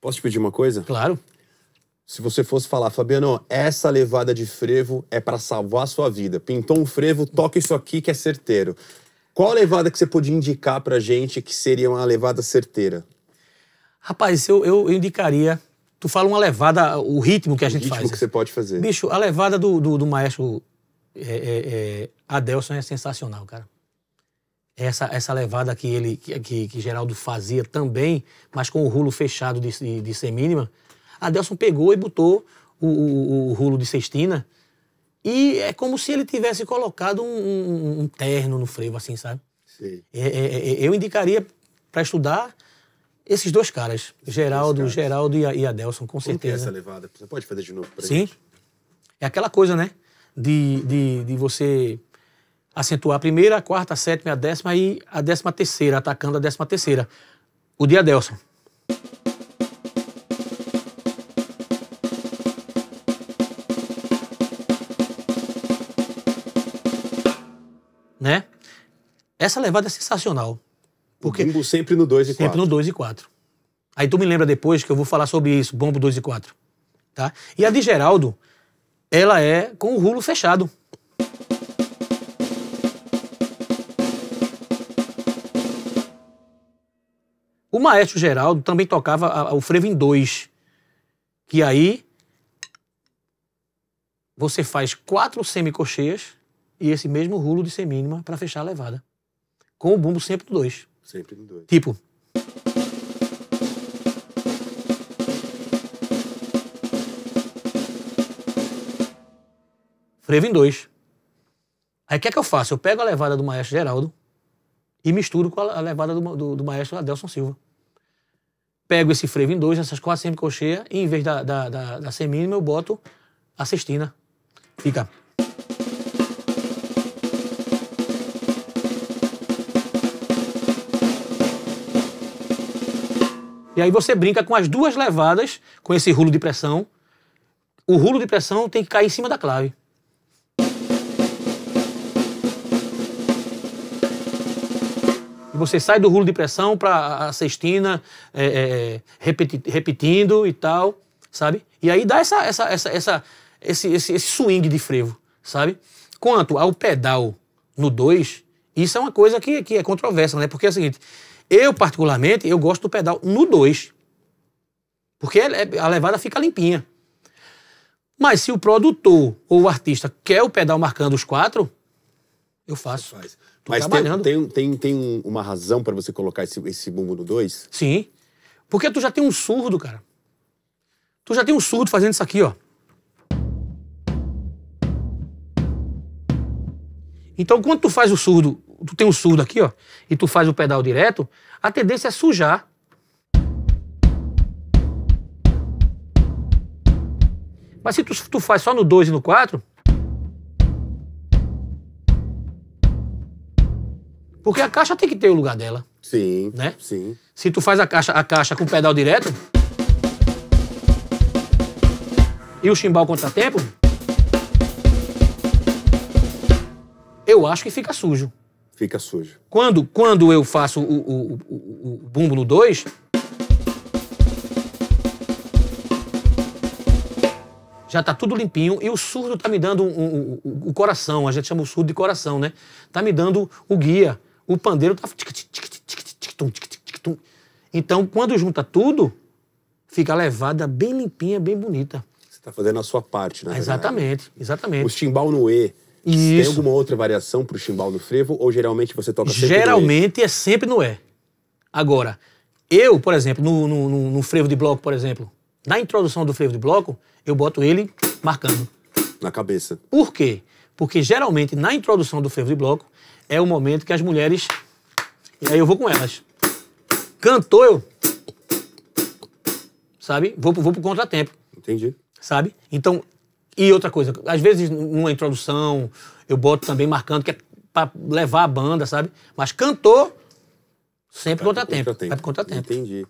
Posso te pedir uma coisa? Claro. Se você fosse falar, Fabiano, essa levada de frevo é para salvar a sua vida. Pintou um frevo, toca isso aqui que é certeiro. Qual levada que você podia indicar pra gente que seria uma levada certeira? Rapaz, eu, eu indicaria. Tu fala uma levada, o ritmo que a o gente ritmo faz. O ritmo que você pode fazer. Bicho, a levada do, do, do maestro é, é, é, Adelson é sensacional, cara essa, essa levada que ele que, que, Geraldo fazia também, mas com o rulo fechado de, de, de mínima Adelson pegou e botou o, o, o, rulo de cestina e é como se ele tivesse colocado um, um, um terno no frevo, assim, sabe? Sim. É é, é, é, eu indicaria para estudar esses dois caras, esses Geraldo, dois caras. Geraldo e, e Adelson, com Como certeza. Que é essa levada? Você pode fazer de novo pra Sim. Gente? É aquela coisa, né? De, de, de você acentuar a primeira, a quarta, a sétima, a décima e a décima terceira, atacando a décima terceira. O dia Delson. Né? Essa levada é sensacional. Porque o sempre no 2 e 4. Sempre no 2 e 4. Aí tu me lembra depois que eu vou falar sobre isso, bombo 2 e 4. Tá? E a de Geraldo, ela é com o rulo fechado. O Maestro Geraldo também tocava o frevo em dois, que aí você faz quatro semicolcheias e esse mesmo rulo de semínima para fechar a levada. Com o bumbo sempre no dois. Sempre no dois. Tipo, frevo em dois. Aí o que é que eu faço? Eu pego a levada do maestro Geraldo, e misturo com a levada do, do, do maestro Adelson Silva. Pego esse frevo em dois, essas quatro sempre e em vez da, da, da, da semínima eu boto a cestina. Fica. E aí você brinca com as duas levadas, com esse rulo de pressão. O rulo de pressão tem que cair em cima da clave. Você sai do rulo de pressão para a cestina é, é, repeti repetindo e tal, sabe? E aí dá essa, essa, essa, essa esse, esse, esse swing de frevo, sabe? Quanto ao pedal no 2, isso é uma coisa que, que é controversa, né? Porque é o seguinte, eu particularmente, eu gosto do pedal no 2, porque é, é, a levada fica limpinha. Mas se o produtor ou o artista quer o pedal marcando os quatro, eu faço. faz. Mas trabalhando. tem, tem, tem uma razão para você colocar esse, esse bumbo no 2? Sim. Porque tu já tem um surdo, cara. Tu já tem um surdo fazendo isso aqui, ó. Então, quando tu faz o surdo, tu tem um surdo aqui, ó, e tu faz o pedal direto, a tendência é sujar. Mas se tu, tu faz só no 2 e no 4, Porque a caixa tem que ter o lugar dela. Sim. Né? Sim. Se tu faz a caixa, a caixa com o pedal direto e o chimbal contratempo, eu acho que fica sujo. Fica sujo. Quando, quando eu faço o, o, o, o bumbo no 2, já tá tudo limpinho e o surdo tá me dando um, um, um, o coração, a gente chama o surdo de coração, né? Tá me dando o guia o pandeiro tá. Então, quando junta tudo, fica a levada bem limpinha, bem bonita. Você está fazendo a sua parte, né? Exatamente, verdade? exatamente. O chimbal no E. Isso. Tem alguma outra variação para o chimbal no frevo ou geralmente você toca sempre Geralmente é sempre no E. Agora, eu, por exemplo, no, no, no, frevo de bloco, por exemplo, na introdução do frevo de bloco, eu boto ele marcando. Na cabeça. Por quê? porque geralmente na introdução do frevo de bloco é o momento que as mulheres. E aí eu vou com elas. Cantou eu. Sabe? Vou, pro, vou pro contratempo. Entendi. Sabe? Então, e outra coisa, às vezes numa introdução eu boto também marcando que é pra levar a banda, sabe? Mas cantou, sempre contratempo. contratempo. Vai pro contratempo. Entendi.